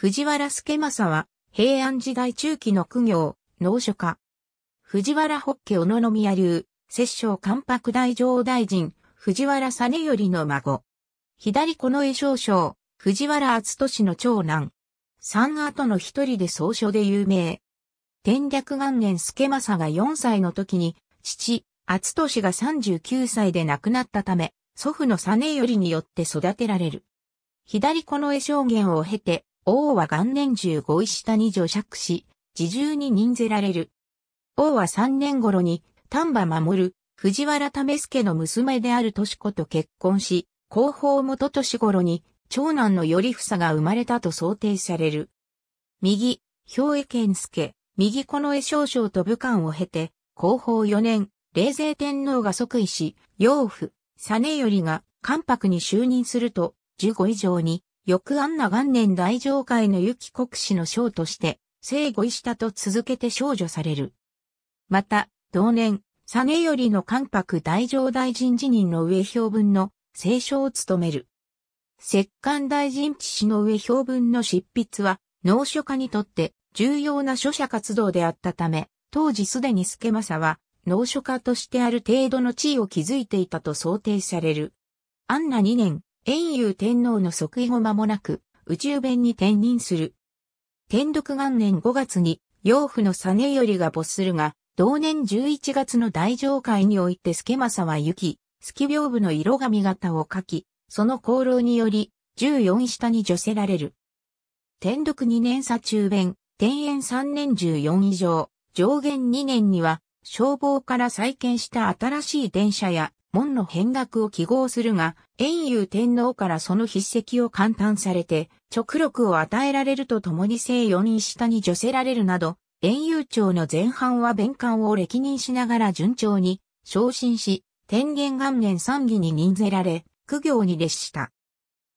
藤原助政は、平安時代中期の苦行、農書家。藤原北家小野宮流、摂政関白大上大臣、藤原実頼の孫。左この絵少将、藤原厚俊の長男。三後の一人で総書で有名。天略元年助政が4歳の時に、父、厚俊が39歳で亡くなったため、祖父の実頼によって育てられる。左この絵証言を経て、王は元年中合意したに女爵し、自重に任ぜられる。王は三年頃に丹波守、藤原為助の娘である敏子と結婚し、後方元年頃に長男の頼房が生まれたと想定される。右、兵衛健介、右この江少将と武官を経て、後方四年、冷静天皇が即位し、養父、実頼が関白に就任すると、十五以上に、翌安奈元年大上会の雪国史の章として、生後医しと続けて少女される。また、同年、よりの関白大上大臣辞任の上評文の聖書を務める。摂関大臣知事の上評文の執筆は、農書家にとって重要な書写活動であったため、当時すでに助政は、農書家としてある程度の地位を築いていたと想定される。安奈2年、天佑天皇の即位後間もなく、宇宙弁に転任する。天禄元年5月に、養父のよりが没するが、同年11月の大上会において助政は行き、月屏風の色紙型を書き、その功労により、14下に除せられる。天禄2年左中弁、天縁3年14以上、上限2年には、消防から再建した新しい電車や門の変額を記号するが、遠遊天皇からその筆跡を簡単されて、直録を与えられるとともに正四人下に除せられるなど、遠遊長の前半は弁官を歴任しながら順調に昇進し、天元元年三義に任ぜられ、苦行に列した。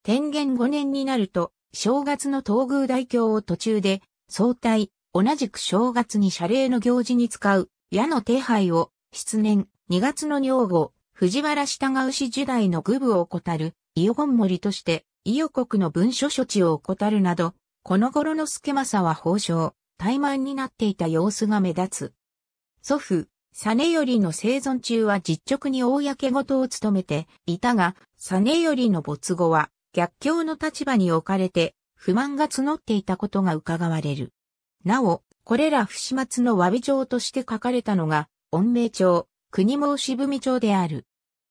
天元五年になると、正月の東宮大教を途中で、総体、同じく正月に謝礼の行事に使う、矢の手配を、失念、二月の女房、藤原従牛時代の愚部を怠る、伊予本森として、伊予国の文書処置を怠るなど、この頃の助政は法相、怠慢になっていた様子が目立つ。祖父、実りの生存中は実直に公事を務めていたが、実りの没後は逆境の立場に置かれて不満が募っていたことが伺われる。なお、これら不始末の詫び状として書かれたのが、恩命帳、国も渋見町である。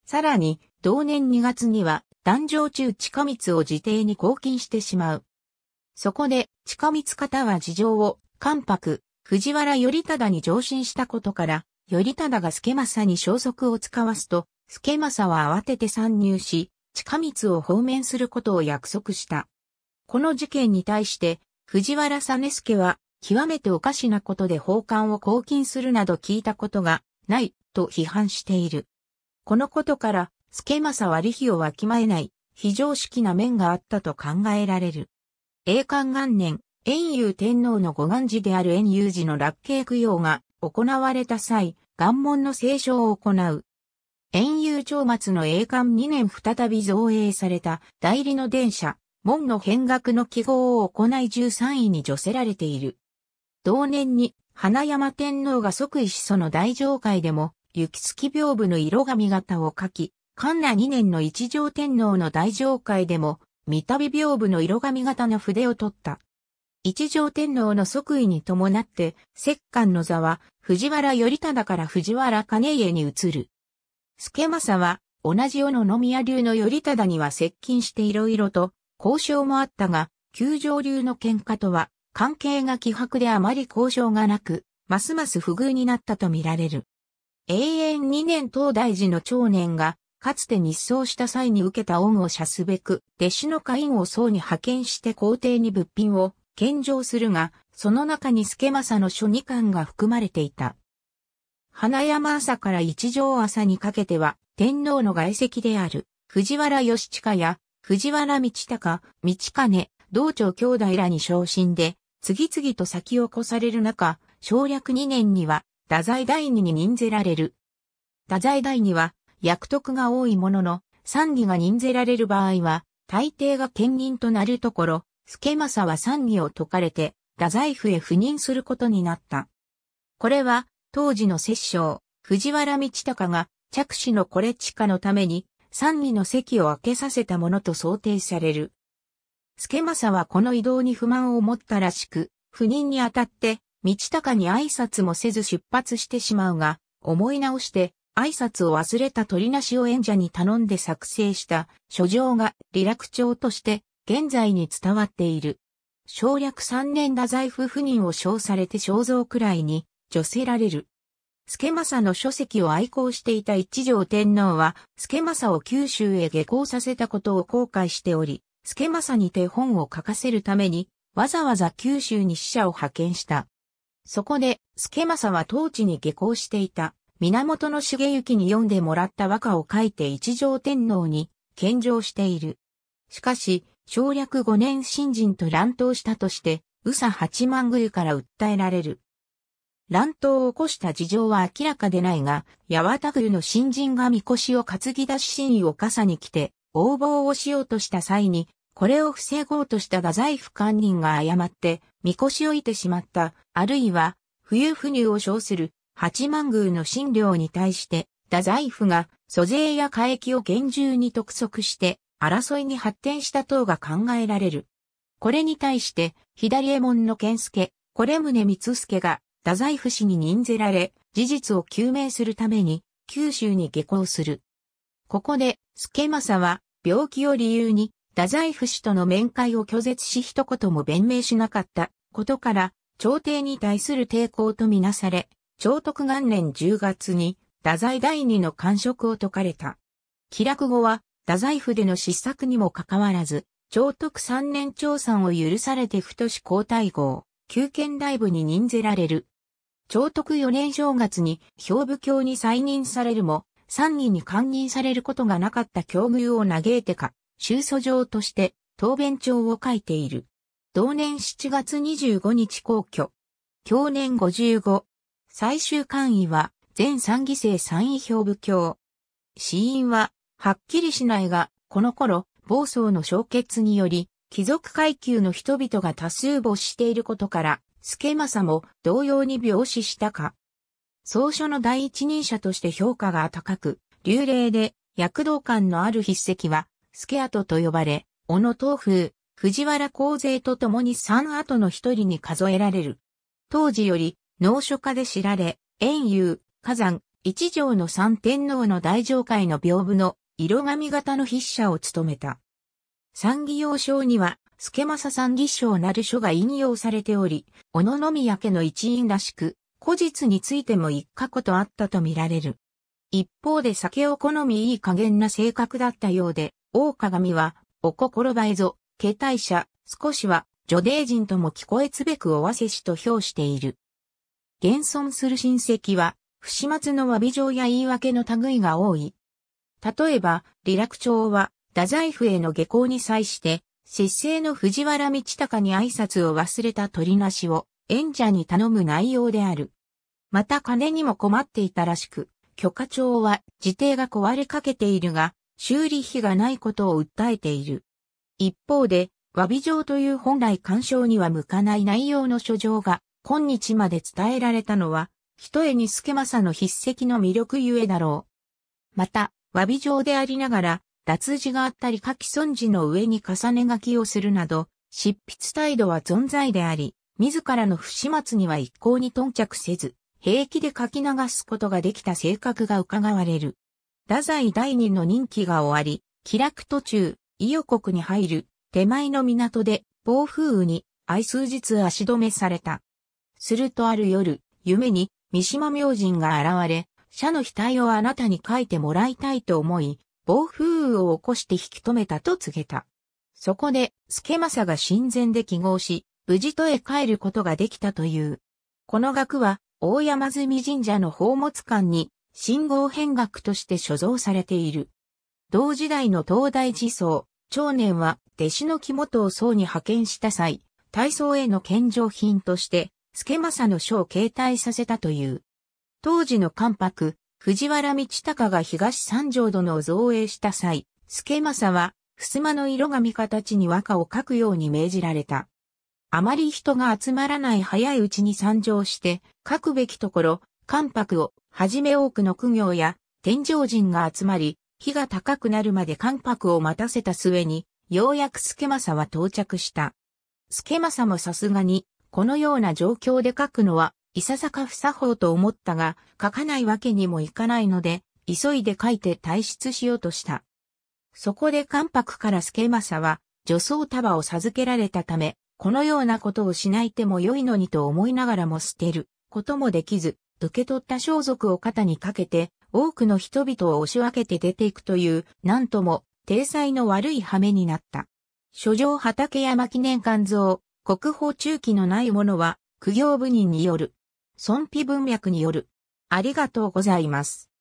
さらに、同年2月には、壇上中近光を自邸に拘禁してしまう。そこで、近光方は事情を、関白、藤原頼忠に上申したことから、頼忠が助政に消息を使わすと、助政は慌てて参入し、近光を放免することを約束した。この事件に対して、藤原実助は、極めておかしなことで奉還を拘禁するなど聞いたことが、ないと批判している。このことから、助サは利比をわきまえない、非常識な面があったと考えられる。栄冠元年、遠遊天皇の五願寺である遠遊寺の落慶供養が行われた際、願門の清書を行う。遠遊長末の栄冠2年再び造営された代理の電車、門の変額の記号を行い13位に除せられている。同年に花山天皇が即位しその大上会でも雪月屏風の色紙型を書き、神奈2年の一条天皇の大上会でも、三度屏風の色紙型の筆を取った。一条天皇の即位に伴って、摂関の座は、藤原頼忠から藤原兼家に移る。助政は、同じ世の野宮流の頼忠には接近していろいろと、交渉もあったが、九条流の喧嘩とは、関係が希薄であまり交渉がなく、ますます不遇になったとみられる。永遠2年東大寺の長年が、かつて日葬した際に受けた恩を射すべく、弟子の会員を僧に派遣して皇帝に物品を献上するが、その中に助政の書二巻が含まれていた。花山朝から一条朝にかけては、天皇の外籍である、藤原義親や、藤原道隆、道金、道長兄弟らに昇進で、次々と先を越される中、省略2年には、太宰第二に任ぜられる。太宰第二は、役得が多いものの、賛義が任ぜられる場合は、大抵が兼任となるところ、助政は賛義を解かれて、太宰府へ赴任することになった。これは、当時の摂政、藤原道隆が、着手のこれ地下のために、賛義の席を空けさせたものと想定される。助政はこの移動に不満を持ったらしく、赴任にあたって、道高に挨拶もせず出発してしまうが、思い直して挨拶を忘れた鳥なしを演者に頼んで作成した書状が理楽帳として現在に伝わっている。省略三年太宰府夫人を称されて肖像くらいに女せられる。助政の書籍を愛好していた一条天皇は、助政を九州へ下校させたことを後悔しており、助政に手本を書かせるために、わざわざ九州に使者を派遣した。そこで、助サは当地に下校していた、源重幸に読んでもらった和歌を書いて一条天皇に献上している。しかし、省略五年新人と乱闘したとして、宇佐八幡宮から訴えられる。乱闘を起こした事情は明らかでないが、八幡宮の新人が神輿を担ぎ出し真意を傘に来て、横暴をしようとした際に、これを防ごうとした太財府官人が誤って、見越しをいてしまった、あるいは、冬不入を称する八幡宮の診療に対して、太宰府が租税や火役を厳重に督促して争いに発展した等が考えられる。これに対して、左衛門の健介、これ宗光助が太宰府氏に任ぜられ、事実を究明するために九州に下校する。ここで、助政は病気を理由に太宰府氏との面会を拒絶し一言も弁明しなかったことから、朝廷に対する抵抗とみなされ、長徳元年10月に、太宰第二の官職を解かれた。気楽後は、太宰府での失策にもかかわらず、長徳三年長んを許されて太子交代号、旧県大部に任ぜられる。長徳四年正月に兵部教に再任されるも、三人に官任されることがなかった境遇を嘆いてか、中訴状として答弁帳を書いている。同年7月25日公挙。去年55。最終官位は、全参議制参位表部教。死因は、はっきりしないが、この頃、暴走の消決により、貴族階級の人々が多数没していることから、助サも同様に病死したか。総書の第一人者として評価が高く、流霊で躍動感のある筆跡はスケアトと呼ばれ、小野東風、藤原光勢と共に三後の一人に数えられる。当時より、農書家で知られ、遠遊、火山、一条の三天皇の大上界の屏風の色紙型の筆者を務めた。三義用章には、助正三義章なる書が引用されており、小野宮家の一員らしく、古実についても一過ことあったとみられる。一方で酒を好みいい加減な性格だったようで、大鏡は、お心ばえぞ、携帯者、少しは、女帝人とも聞こえつべくおわせしと評している。現存する親戚は、不始末の詫び状や言い訳の類が多い。例えば、李楽町は、太宰府への下校に際して、節制の藤原道隆に挨拶を忘れた取りなしを演者に頼む内容である。また金にも困っていたらしく、許可帳は自邸が壊れかけているが、修理費がないことを訴えている。一方で、詫び状という本来干渉には向かない内容の書状が、今日まで伝えられたのは、ひとえに助政の筆跡の魅力ゆえだろう。また、詫び状でありながら、脱字があったり書き損字の上に重ね書きをするなど、執筆態度は存在であり、自らの不始末には一向に頓着せず、平気で書き流すことができた性格が伺われる。太宰第二の任期が終わり、気楽途中、伊予国に入る手前の港で暴風雨に愛数日足止めされた。するとある夜、夢に三島明神が現れ、社の額をあなたに書いてもらいたいと思い、暴風雨を起こして引き止めたと告げた。そこで、助政が神前で記号し、無事とへ帰ることができたという。この額は、大山積神社の宝物館に信号変額として所蔵されている。同時代の東大寺僧、長年は弟子の木本を僧に派遣した際、体操への献上品として、助政の書を携帯させたという。当時の関白、藤原道隆が東三条殿を造営した際、助政は、襖の色紙形に和歌を書くように命じられた。あまり人が集まらない早いうちに参上して、書くべきところ、関白をはじめ多くの苦行や天上人が集まり、火が高くなるまで関白を待たせた末に、ようやく助サは到着した。助サもさすがに、このような状況で書くのは、いささか不作法と思ったが、書かないわけにもいかないので、急いで書いて退出しようとした。そこで関白から助サは、女装束を授けられたため、このようなことをしないても良いのにと思いながらも捨てることもできず、受け取った装束を肩にかけて、多くの人々を押し分けて出ていくという、なんとも、体裁の悪い羽目になった。諸城畠山記念館像、国宝中期のないものは、苦行部人による。損否文脈による。ありがとうございます。